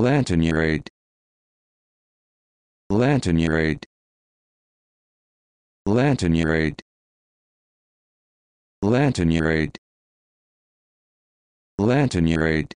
lantanurate lantanurate lantanurate lantanurate lantanurate